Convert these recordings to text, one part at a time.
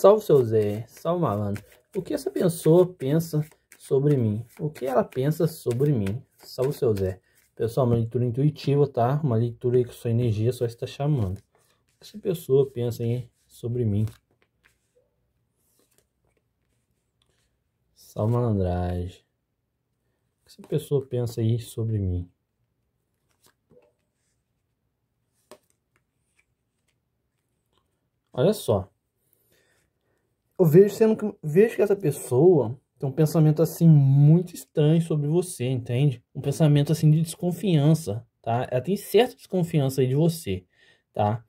Salve, seu Zé. Salve, malandro. O que essa pessoa pensa sobre mim? O que ela pensa sobre mim? Salve, seu Zé. Pessoal, uma leitura intuitiva, tá? Uma leitura que sua energia só está chamando. O que essa pessoa pensa aí sobre mim? Salve, malandragem. O que essa pessoa pensa aí sobre mim? Olha só eu vejo sendo que vejo que essa pessoa tem um pensamento assim muito estranho sobre você, entende? Um pensamento assim de desconfiança, tá? Ela tem certa desconfiança aí de você, tá?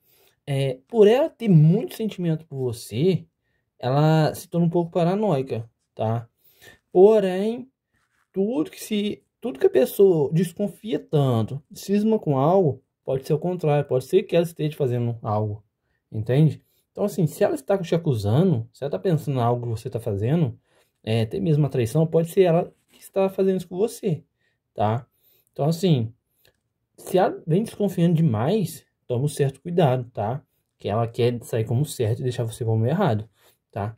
É, por ela ter muito sentimento por você, ela se torna um pouco paranoica, tá? Porém, tudo que se tudo que a pessoa desconfia tanto, cisma com algo, pode ser o contrário, pode ser que ela esteja fazendo algo, entende? Então, assim, se ela está te acusando, se ela está pensando em algo que você está fazendo, é, até mesmo a traição, pode ser ela que está fazendo isso com você, tá? Então, assim, se ela vem desconfiando demais, toma um certo cuidado, tá? Que ela quer sair como certo e deixar você como errado, tá?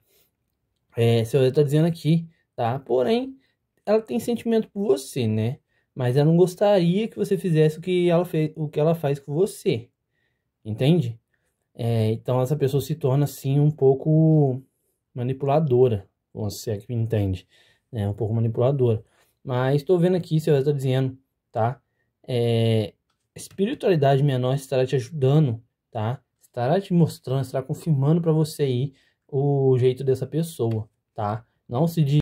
É, seu está dizendo aqui, tá? Porém, ela tem sentimento por você, né? Mas ela não gostaria que você fizesse o que ela fez, o que ela faz com você. Entende? É, então essa pessoa se torna assim um pouco manipuladora, você é que me entende, né? Um pouco manipuladora. Mas estou vendo aqui, se eu está dizendo, tá? É, espiritualidade menor estará te ajudando, tá? Estará te mostrando, estará confirmando para você aí o jeito dessa pessoa, tá? Não se diz